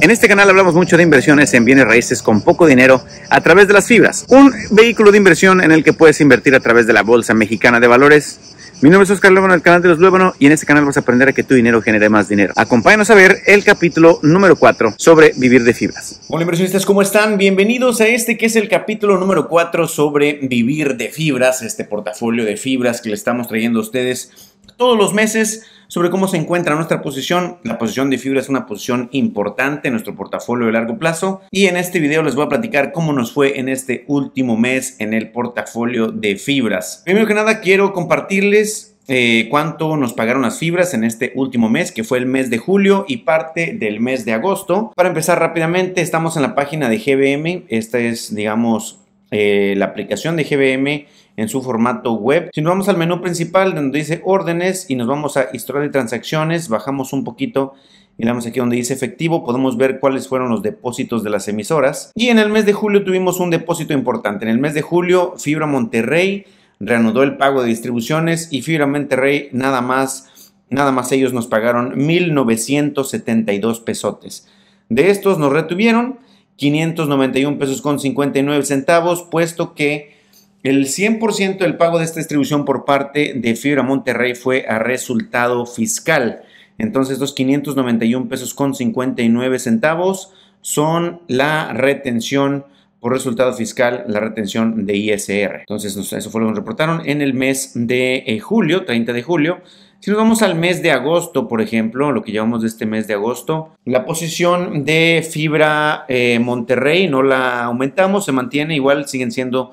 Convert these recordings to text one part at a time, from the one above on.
En este canal hablamos mucho de inversiones en bienes raíces con poco dinero a través de las fibras, un vehículo de inversión en el que puedes invertir a través de la Bolsa Mexicana de Valores. Mi nombre es Oscar Lóbano, el canal de los Lóbano, y en este canal vas a aprender a que tu dinero genere más dinero. Acompáñanos a ver el capítulo número 4 sobre vivir de fibras. Hola inversionistas, ¿cómo están? Bienvenidos a este que es el capítulo número 4 sobre vivir de fibras, este portafolio de fibras que le estamos trayendo a ustedes todos los meses sobre cómo se encuentra nuestra posición. La posición de fibra es una posición importante en nuestro portafolio de largo plazo y en este video les voy a platicar cómo nos fue en este último mes en el portafolio de fibras. Primero que nada quiero compartirles eh, cuánto nos pagaron las fibras en este último mes, que fue el mes de julio y parte del mes de agosto. Para empezar rápidamente, estamos en la página de GBM. Esta es, digamos, eh, la aplicación de GBM en su formato web. Si nos vamos al menú principal donde dice órdenes y nos vamos a historial de transacciones, bajamos un poquito y le damos aquí donde dice efectivo, podemos ver cuáles fueron los depósitos de las emisoras. Y en el mes de julio tuvimos un depósito importante. En el mes de julio, Fibra Monterrey reanudó el pago de distribuciones y Fibra Monterrey nada más, nada más ellos nos pagaron 1.972 pesotes. De estos nos retuvieron 591 pesos con 59 centavos, puesto que el 100% del pago de esta distribución por parte de Fibra Monterrey fue a resultado fiscal. Entonces, los 591 pesos con 59 centavos son la retención por resultado fiscal, la retención de ISR. Entonces, eso fue lo que reportaron en el mes de eh, julio, 30 de julio. Si nos vamos al mes de agosto, por ejemplo, lo que llevamos de este mes de agosto, la posición de fibra eh, Monterrey no la aumentamos, se mantiene igual, siguen siendo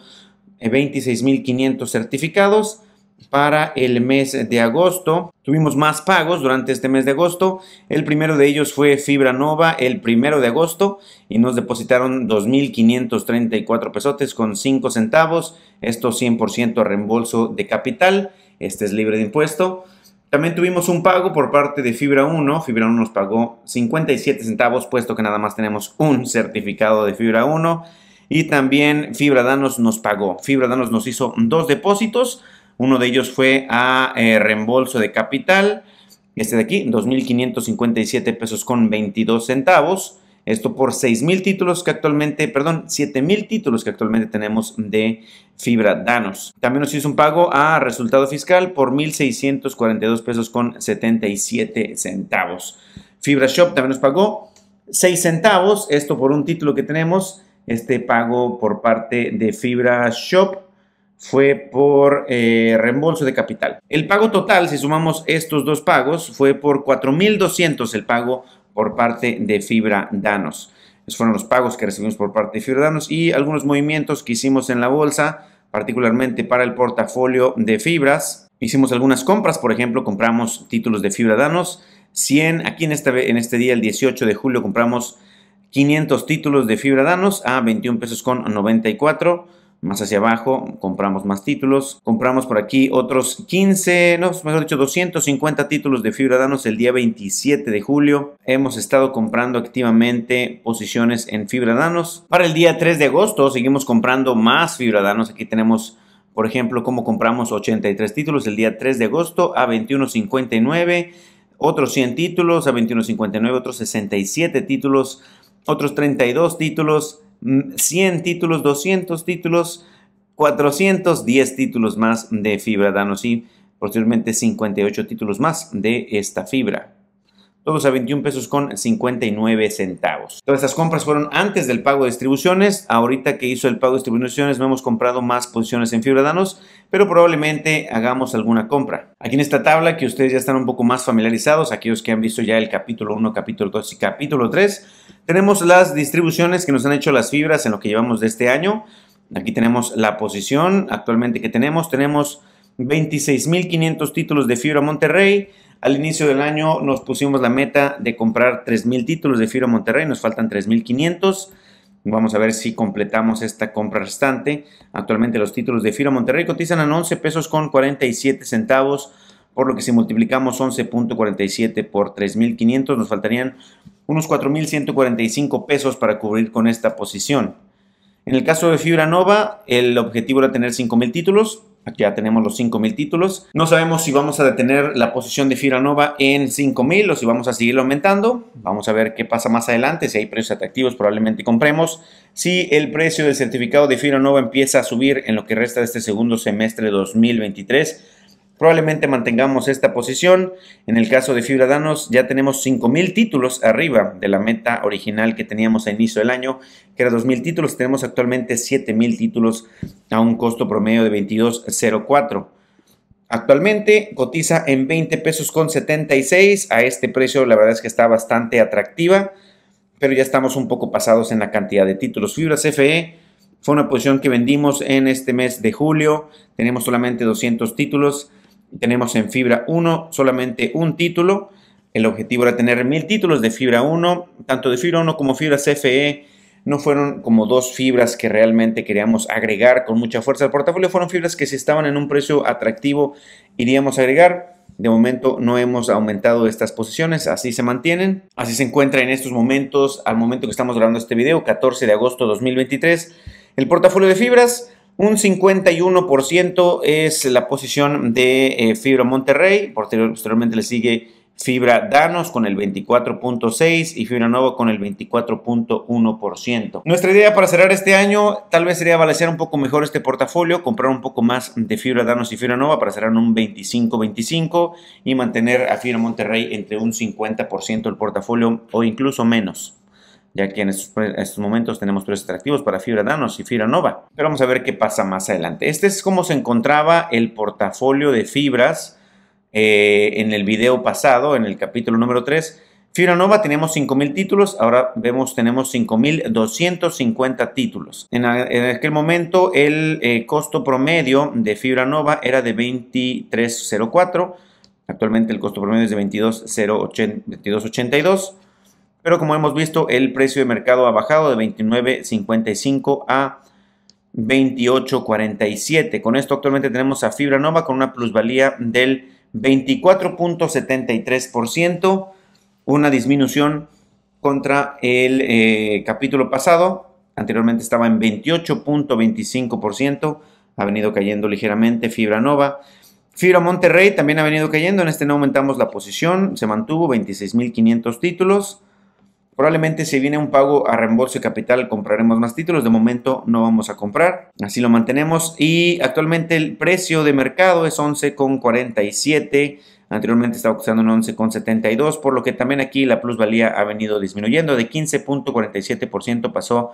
26.500 eh, certificados. Para el mes de agosto tuvimos más pagos durante este mes de agosto. El primero de ellos fue Fibra Nova el primero de agosto y nos depositaron 2.534 pesotes con 5 centavos. Esto 100% reembolso de capital. Este es libre de impuesto. También tuvimos un pago por parte de Fibra 1. Fibra 1 nos pagó 57 centavos, puesto que nada más tenemos un certificado de Fibra 1. Y también Fibra Danos nos pagó. Fibra Danos nos hizo dos depósitos. Uno de ellos fue a eh, reembolso de capital. Este de aquí, 2.557 pesos con 22 centavos. Esto por 6.000 títulos que actualmente, perdón, 7.000 títulos que actualmente tenemos de fibra Danos. También nos hizo un pago a resultado fiscal por 1.642 pesos con 77 centavos. Fibra Shop también nos pagó 6 centavos, esto por un título que tenemos. Este pago por parte de Fibra Shop fue por eh, reembolso de capital. El pago total, si sumamos estos dos pagos, fue por 4.200 el pago por parte de Fibra Danos. Esos fueron los pagos que recibimos por parte de Fibra Danos y algunos movimientos que hicimos en la bolsa, particularmente para el portafolio de fibras. Hicimos algunas compras, por ejemplo, compramos títulos de Fibra Danos, 100, aquí en este, en este día, el 18 de julio, compramos 500 títulos de Fibra Danos a 21 pesos con 94 más hacia abajo compramos más títulos. Compramos por aquí otros 15, no, mejor dicho, 250 títulos de Fibra Danos el día 27 de julio. Hemos estado comprando activamente posiciones en Fibra Danos. Para el día 3 de agosto seguimos comprando más Fibra Danos. Aquí tenemos... Por ejemplo, cómo compramos 83 títulos el día 3 de agosto a 21.59, otros 100 títulos a 21.59, otros 67 títulos, otros 32 títulos, 100 títulos, 200 títulos, 410 títulos más de fibra y posteriormente 58 títulos más de esta fibra todos a 21 pesos con 59 centavos. Todas estas compras fueron antes del pago de distribuciones. Ahorita que hizo el pago de distribuciones no hemos comprado más posiciones en fibra danos. pero probablemente hagamos alguna compra. Aquí en esta tabla que ustedes ya están un poco más familiarizados, aquellos que han visto ya el capítulo 1, capítulo 2 y capítulo 3, tenemos las distribuciones que nos han hecho las fibras en lo que llevamos de este año. Aquí tenemos la posición actualmente que tenemos. Tenemos 26.500 títulos de fibra Monterrey. Al inicio del año nos pusimos la meta de comprar 3.000 títulos de Fibra Monterrey, nos faltan 3.500. Vamos a ver si completamos esta compra restante. Actualmente los títulos de Fibra Monterrey cotizan a 11 pesos con 47 centavos, por lo que si multiplicamos 11.47 por 3.500 nos faltarían unos 4.145 pesos para cubrir con esta posición. En el caso de Fibra Nova, el objetivo era tener 5.000 títulos, Aquí ya tenemos los 5.000 títulos. No sabemos si vamos a detener la posición de Nova en 5.000 o si vamos a seguir aumentando. Vamos a ver qué pasa más adelante. Si hay precios atractivos probablemente compremos. Si el precio del certificado de Nova empieza a subir en lo que resta de este segundo semestre de 2023, probablemente mantengamos esta posición. En el caso de Fibra Danos, ya tenemos 5.000 títulos arriba de la meta original que teníamos a inicio del año, que era 2.000 títulos. Tenemos actualmente 7.000 títulos a un costo promedio de 22.04. Actualmente cotiza en 20 pesos con 76. A este precio la verdad es que está bastante atractiva, pero ya estamos un poco pasados en la cantidad de títulos. Fibra FE fue una posición que vendimos en este mes de julio. Tenemos solamente 200 títulos tenemos en Fibra 1 solamente un título. El objetivo era tener mil títulos de Fibra 1, tanto de Fibra 1 como Fibra CFE. No fueron como dos fibras que realmente queríamos agregar con mucha fuerza al portafolio, fueron fibras que si estaban en un precio atractivo iríamos a agregar. De momento no hemos aumentado estas posiciones, así se mantienen. Así se encuentra en estos momentos, al momento que estamos grabando este video, 14 de agosto de 2023, el portafolio de fibras. Un 51% es la posición de eh, Fibra Monterrey, posteriormente le sigue Fibra Danos con el 24.6 y Fibra Nova con el 24.1%. Nuestra idea para cerrar este año tal vez sería balancear un poco mejor este portafolio, comprar un poco más de Fibra Danos y Fibra Nova para cerrar en un 25-25 y mantener a Fibra Monterrey entre un 50% del portafolio o incluso menos ya que en estos, momentos tenemos tres extractivos para Fibra Danos y Fibra Nova. Pero vamos a ver qué pasa más adelante. Este es cómo se encontraba el portafolio de fibras eh, en el video pasado, en el capítulo número 3. Fibra Nova tenemos 5.000 títulos, ahora vemos tenemos 5.250 títulos. En, en, aquel momento el eh, costo promedio de Fibra Nova era de 23.04, actualmente el costo promedio es de $22,82. Pero como hemos visto, el precio de mercado ha bajado de 29.55 a 28.47. Con esto actualmente tenemos a Fibra Nova con una plusvalía del 24.73%, una disminución contra el eh, capítulo pasado. Anteriormente estaba en 28.25%, ha venido cayendo ligeramente Fibra Nova. Fibra Monterrey también ha venido cayendo, en este no aumentamos la posición, se mantuvo 26.500 títulos. Probablemente si viene un pago a reembolso de capital compraremos más títulos. De momento no vamos a comprar. Así lo mantenemos. Y actualmente el precio de mercado es 11,47. Anteriormente estaba costando un 11,72. Por lo que también aquí la plusvalía ha venido disminuyendo. De 15.47% pasó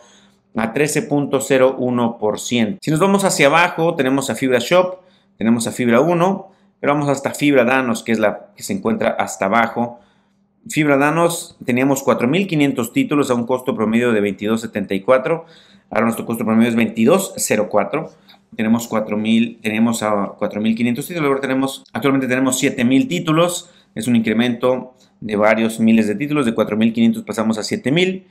a 13.01%. Si nos vamos hacia abajo tenemos a Fibra Shop. Tenemos a Fibra 1. Pero vamos hasta Fibra Danos que es la que se encuentra hasta abajo Fibra Danos teníamos 4.500 títulos a un costo promedio de 22.74. Ahora nuestro costo promedio es 22.04. Tenemos 4.000, tenemos a 4.500 títulos. Ahora tenemos, actualmente tenemos 7.000 títulos. Es un incremento de varios miles de títulos. De 4.500 pasamos a 7.000.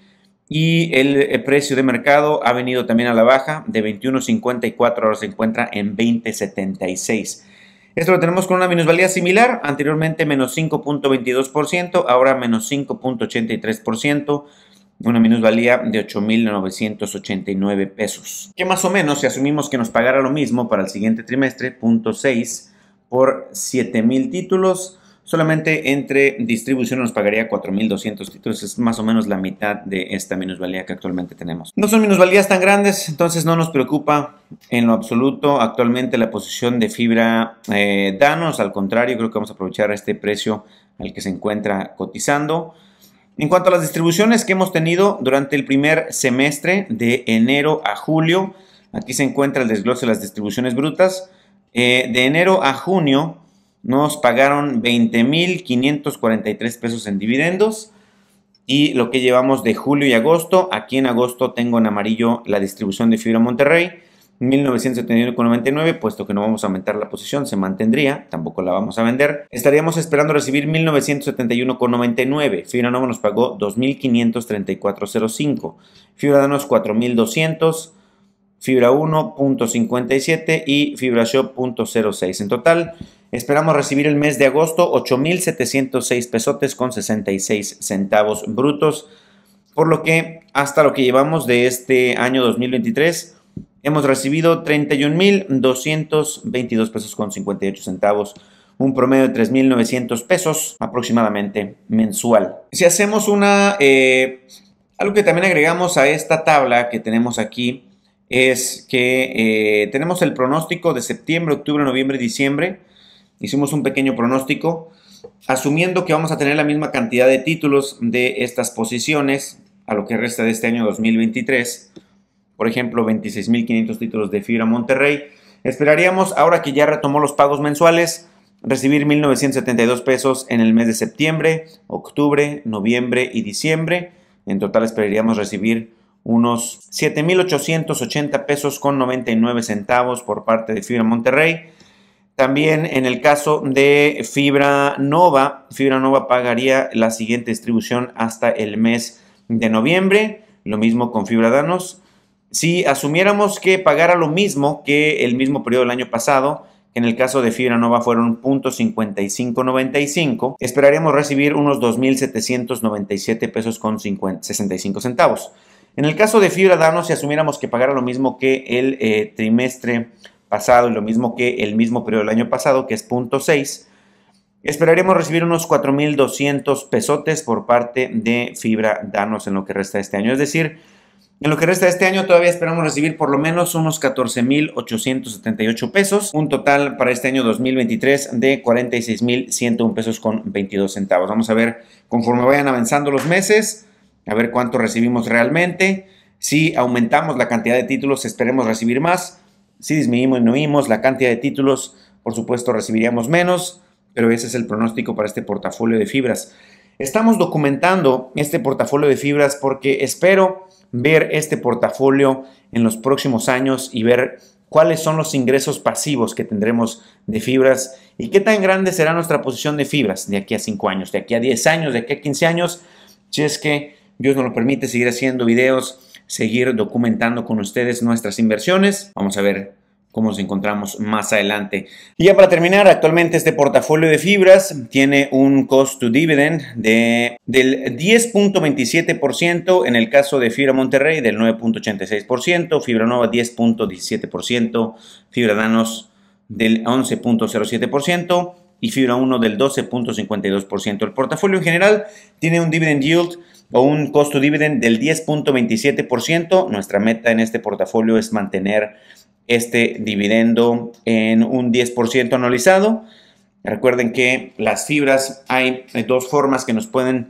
Y el precio de mercado ha venido también a la baja. De 21.54 ahora se encuentra en 20.76. Esto lo tenemos con una minusvalía similar, anteriormente menos 5.22%, ahora menos 5.83%, una minusvalía de 8.989 pesos. Que más o menos, si asumimos que nos pagara lo mismo para el siguiente trimestre, 0.6 por 7.000 títulos, Solamente entre distribución nos pagaría 4.200 títulos, es más o menos la mitad de esta minusvalía que actualmente tenemos. No son minusvalías tan grandes, entonces no nos preocupa en lo absoluto actualmente la posición de fibra eh, Danos, al contrario, creo que vamos a aprovechar este precio al que se encuentra cotizando. En cuanto a las distribuciones que hemos tenido durante el primer semestre de enero a julio, aquí se encuentra el desglose de las distribuciones brutas. Eh, de enero a junio nos pagaron 20.543 pesos en dividendos. Y lo que llevamos de julio y agosto, aquí en agosto tengo en amarillo la distribución de Fibra Monterrey, 1971,99, puesto que no vamos a aumentar la posición, se mantendría, tampoco la vamos a vender. Estaríamos esperando recibir 1971,99. Fibra no nos pagó 2.534,05. Fibra Danos 4.200. Fibra 1.57 y Fibra Shop.06 0.06. En total, Esperamos recibir el mes de agosto 8.706 pesotes con 66 centavos brutos, por lo que hasta lo que llevamos de este año 2023 hemos recibido 31.222 pesos con 58 centavos, un promedio de 3.900 pesos aproximadamente mensual. Si hacemos una, eh, algo que también agregamos a esta tabla que tenemos aquí es que eh, tenemos el pronóstico de septiembre, octubre, noviembre y diciembre hicimos un pequeño pronóstico, asumiendo que vamos a tener la misma cantidad de títulos de estas posiciones a lo que resta de este año 2023, por ejemplo, 26.500 títulos de Fibra Monterrey, esperaríamos, ahora que ya retomó los pagos mensuales, recibir 1.972 pesos en el mes de septiembre, octubre, noviembre y diciembre. En total esperaríamos recibir unos 7.880 pesos con 99 centavos por parte de Fibra Monterrey también en el caso de Fibra Nova, Fibra Nova pagaría la siguiente distribución hasta el mes de noviembre. Lo mismo con Fibra Danos. Si asumiéramos que pagara lo mismo que el mismo periodo del año pasado, que en el caso de Fibra Nova fueron .5595, esperaríamos recibir unos 2.797 pesos con 65 centavos. En el caso de Fibra Danos, si asumiéramos que pagara lo mismo que el eh, trimestre pasado y lo mismo que el mismo periodo del año pasado, que es 0.6, ...esperaremos recibir unos 4.200 pesotes por parte de Fibra Danos en lo que resta este año. Es decir, en lo que resta de este año todavía esperamos recibir por lo menos unos 14.878 pesos, un total para este año 2023 de 46.101 pesos con 22 centavos. Vamos a ver conforme vayan avanzando los meses, a ver cuánto recibimos realmente. Si aumentamos la cantidad de títulos, esperemos recibir más. Si disminuimos la cantidad de títulos, por supuesto recibiríamos menos, pero ese es el pronóstico para este portafolio de fibras. Estamos documentando este portafolio de fibras porque espero ver este portafolio en los próximos años y ver cuáles son los ingresos pasivos que tendremos de fibras y qué tan grande será nuestra posición de fibras de aquí a 5 años, de aquí a 10 años, de aquí a 15 años, si es que Dios nos lo permite seguir haciendo videos seguir documentando con ustedes nuestras inversiones. Vamos a ver cómo nos encontramos más adelante. Y ya para terminar, actualmente este portafolio de fibras tiene un cost to dividend de, del 10.27% en el caso de Fibra Monterrey, del 9.86%, Fibra Nova 10.17%, Fibra Danos del 11.07% y Fibra 1 del 12.52%. El portafolio en general tiene un dividend yield o un costo dividend del 10.27%. Nuestra meta en este portafolio es mantener este dividendo en un 10% anualizado. Recuerden que las fibras hay dos formas que nos pueden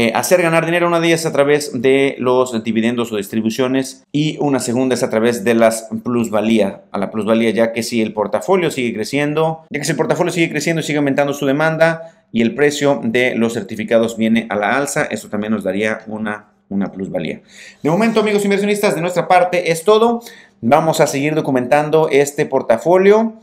eh, hacer ganar dinero. Una de ellas a través de los dividendos o distribuciones y una segunda es a través de las plusvalía, a la plusvalía, ya que si el portafolio sigue creciendo, ya que si el portafolio sigue creciendo y sigue aumentando su demanda y el precio de los certificados viene a la alza, eso también nos daría una una plusvalía. De momento, amigos inversionistas, de nuestra parte es todo. Vamos a seguir documentando este portafolio.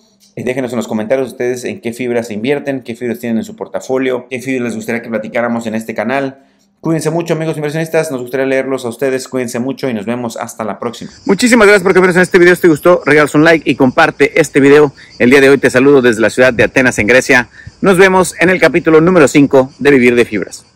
Déjenos en los comentarios ustedes en qué fibras invierten, qué fibras tienen en su portafolio, qué fibras les gustaría que platicáramos en este canal. Cuídense mucho, amigos inversionistas. Nos gustaría leerlos a ustedes. Cuídense mucho y nos vemos hasta la próxima. Muchísimas gracias por que en este video. Si te gustó, regalas un like y comparte este video. El día de hoy te saludo desde la ciudad de Atenas, en Grecia. Nos vemos en el capítulo número 5 de Vivir de Fibras.